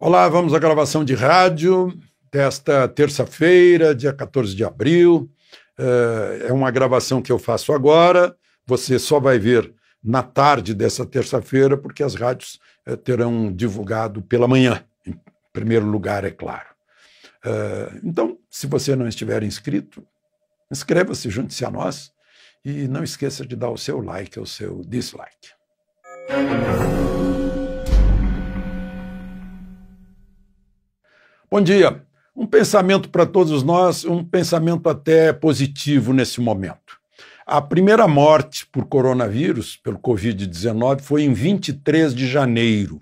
Olá, vamos à gravação de rádio desta terça-feira, dia 14 de abril. Eh, é uma gravação que eu faço agora. Você só vai ver na tarde dessa terça-feira, porque as rádios eh, terão divulgado pela manhã, em primeiro lugar, é claro. Eh, então, se você não estiver inscrito, inscreva-se, junte-se a nós e não esqueça de dar o seu like ou o seu dislike. Bom dia. Um pensamento para todos nós, um pensamento até positivo nesse momento. A primeira morte por coronavírus, pelo Covid-19, foi em 23 de janeiro.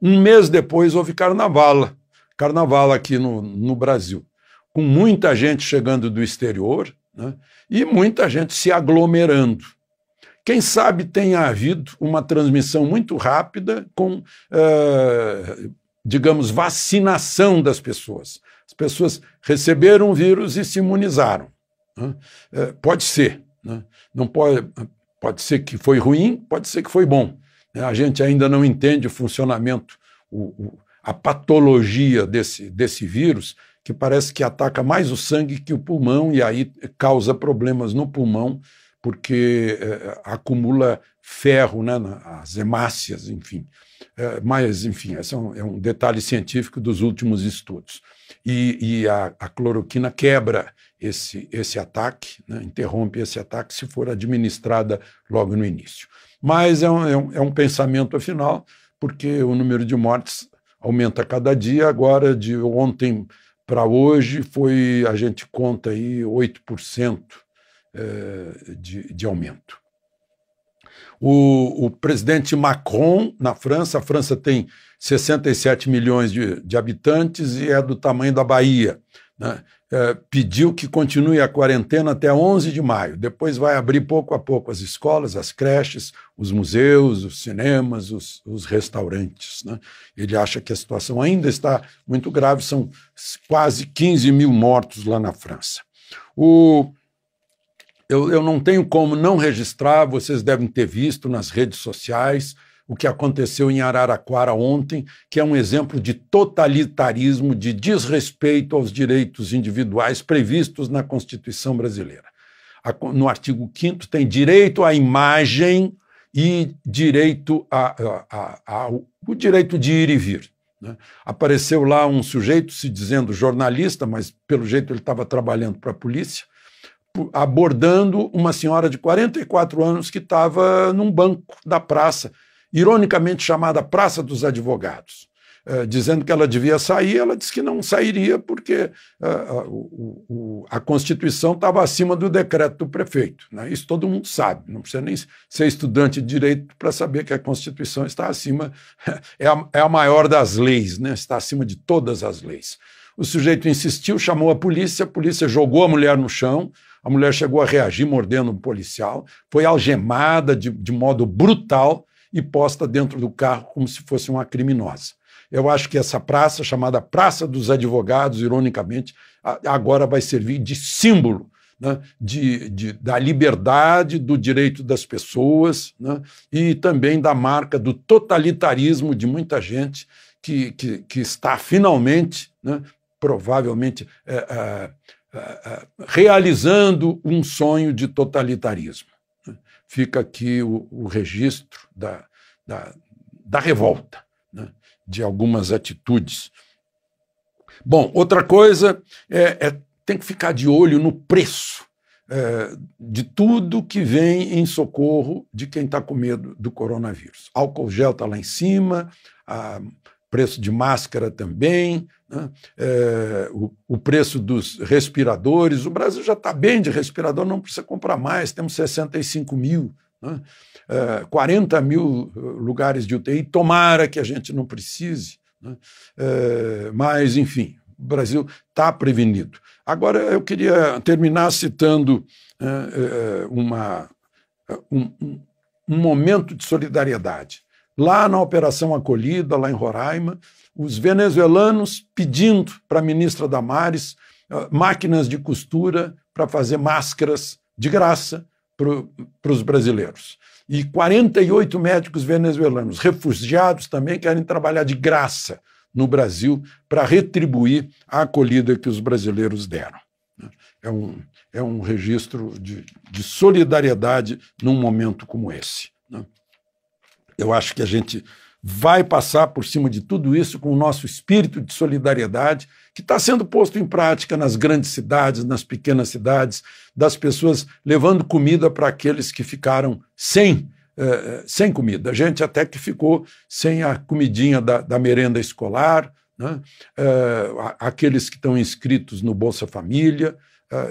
Um mês depois houve carnaval, carnaval aqui no, no Brasil, com muita gente chegando do exterior né, e muita gente se aglomerando. Quem sabe tenha havido uma transmissão muito rápida com uh, digamos, vacinação das pessoas. As pessoas receberam o vírus e se imunizaram. Né? É, pode ser. Né? Não pode, pode ser que foi ruim, pode ser que foi bom. Né? A gente ainda não entende o funcionamento, o, o, a patologia desse, desse vírus, que parece que ataca mais o sangue que o pulmão e aí causa problemas no pulmão, porque é, acumula ferro, né, as hemácias, enfim. É, mas, enfim, esse é um, é um, detalhe científico dos últimos estudos. E, e a, a, cloroquina quebra esse, esse ataque, né, interrompe esse ataque se for administrada logo no início. Mas é um, é um, é um pensamento, afinal, porque o número de mortes aumenta cada dia. Agora, de ontem para hoje, foi a gente conta aí 8% é, de, de aumento. O, o presidente Macron, na França, a França tem 67 milhões de, de habitantes e é do tamanho da Bahia. Né? É, pediu que continue a quarentena até 11 de maio. Depois vai abrir pouco a pouco as escolas, as creches, os museus, os cinemas, os, os restaurantes. Né? Ele acha que a situação ainda está muito grave, são quase 15 mil mortos lá na França. O, eu, eu não tenho como não registrar, vocês devem ter visto nas redes sociais o que aconteceu em Araraquara ontem, que é um exemplo de totalitarismo, de desrespeito aos direitos individuais previstos na Constituição brasileira. No artigo 5 tem direito à imagem e direito a, a, a, a, o direito de ir e vir. Né? Apareceu lá um sujeito se dizendo jornalista, mas pelo jeito ele estava trabalhando para a polícia, abordando uma senhora de 44 anos que estava num banco da praça, ironicamente chamada Praça dos Advogados. Eh, dizendo que ela devia sair, ela disse que não sairia porque eh, a Constituição estava acima do decreto do prefeito. Né? Isso todo mundo sabe, não precisa nem ser estudante de direito para saber que a Constituição está acima, é, é a, maior das leis, né? está acima de todas as leis. O sujeito insistiu, chamou a polícia, a polícia jogou a mulher no chão, a mulher chegou a reagir mordendo um policial, foi algemada de, de modo brutal e posta dentro do carro como se fosse uma criminosa. Eu acho que essa praça, chamada Praça dos Advogados, ironicamente, agora vai servir de símbolo né, de, de, da liberdade, do direito das pessoas né, e também da marca do totalitarismo de muita gente que, que, que está finalmente né, provavelmente é é, é, é, realizando um sonho de totalitarismo. Fica aqui o, o registro da, da, da revolta, né, de algumas atitudes. Bom, outra coisa é, é, tem que ficar de olho no preço é, de tudo que vem em socorro de quem está com medo do coronavírus. Álcool gel está lá em cima, a, preço de máscara também, né? é, o, o, preço dos respiradores. O Brasil já está bem de respirador, não precisa comprar mais, temos 65 mil. Né? É, 40 mil eh, lugares de UTI, tomara que a gente não precise, né? é, mas, enfim, o Brasil está prevenido. Agora, eu queria terminar citando né, é, é, uma, um, um momento de solidariedade lá na Operação Acolhida, lá em Roraima, os venezuelanos pedindo para a ministra Damares ah, máquinas de costura para fazer máscaras de graça para os brasileiros. E 48 médicos venezuelanos, refugiados também, querem trabalhar de graça no Brasil para retribuir a acolhida que os brasileiros deram. Né? É um, é um registro de, de solidariedade num momento como esse. Né? Eu acho que a gente vai passar por cima de tudo isso com o nosso espírito de solidariedade, que está sendo posto em prática nas grandes cidades, nas pequenas cidades, das pessoas levando comida para aqueles que ficaram sem. Eh, eh, sem comida. A gente até que ficou sem a comidinha da, da merenda escolar, né? Eh, aqueles que estão inscritos no Bolsa Família.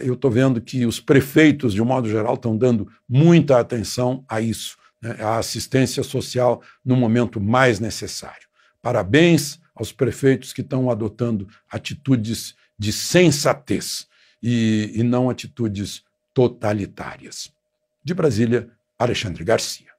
eu estou vendo que os prefeitos, de um modo geral, estão dando muita atenção a isso. Né, a assistência social no momento mais necessário. Parabéns aos prefeitos que estão adotando atitudes de sensatez e, e não atitudes totalitárias. De Brasília, Alexandre Garcia.